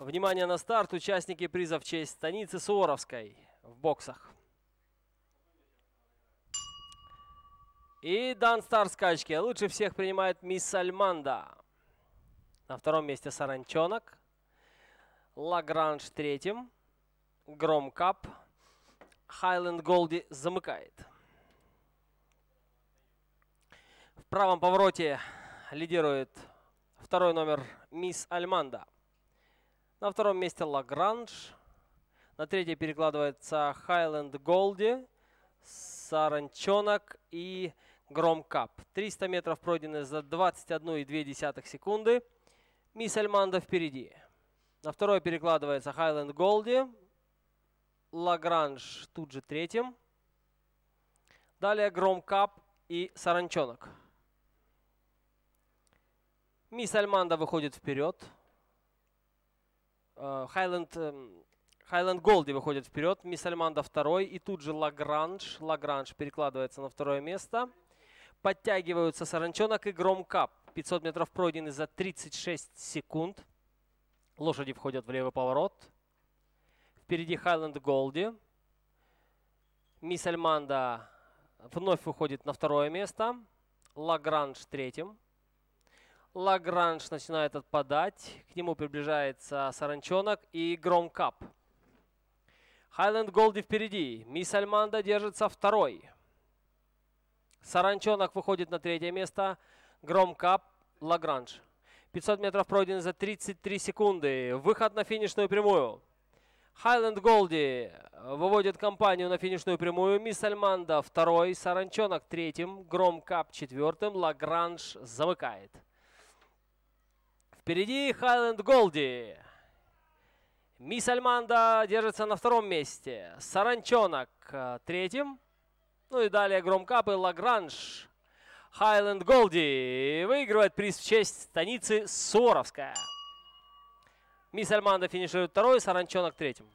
Внимание на старт, участники приза в честь станицы Суворовской в боксах. И Дан старт скачки. Лучше всех принимает Мисс Сальманда. На втором месте Саранчонок. Лагранж третьим. Гром Кап, Хайленд Голди замыкает. В правом повороте лидирует второй номер Мисс Альманда. На втором месте Лагранж. На третье перекладывается Хайленд Голди, Саранчонок и Гром Кап. 300 метров пройдены за 21,2 секунды. Мисс Альманда впереди. На второе перекладывается Хайленд Голди. Лагранж тут же третьим. Далее Гром Кап и Саранчонок. Мисс Альманда выходит вперед. Э, Хайленд... Эм, Хайленд Голди выходит вперед, Мисс Альманда второй, и тут же Лагранж. Лагранж перекладывается на второе место. Подтягиваются Саранчонок и Гром Кап, 500 метров пройдены за 36 секунд. Лошади входят в левый поворот. Впереди Хайленд Голди. Мисс Альманда вновь выходит на второе место. Лагранж третьим. Лагранж начинает отпадать. К нему приближается Саранчонок и Громкап. Хайленд Голди впереди. Мисс Альманда держится второй. Саранчонок выходит на третье место. Громкап, Лагранж. 500 метров пройден за 33 секунды. Выход на финишную прямую. Хайленд Голди выводит компанию на финишную прямую. Мисс Альманда второй, Саранчонок третьим, Громкап четвертым, Лагранж замыкает. Впереди Хайленд Голди. Мисс Альманда держится на втором месте. Саранчонок э, третьим. Ну и далее Громкап и Лагранж. Хайленд Голди выигрывает приз в честь станицы Соровская. Мисс Альманда финиширует второй, Саранчонок третьим.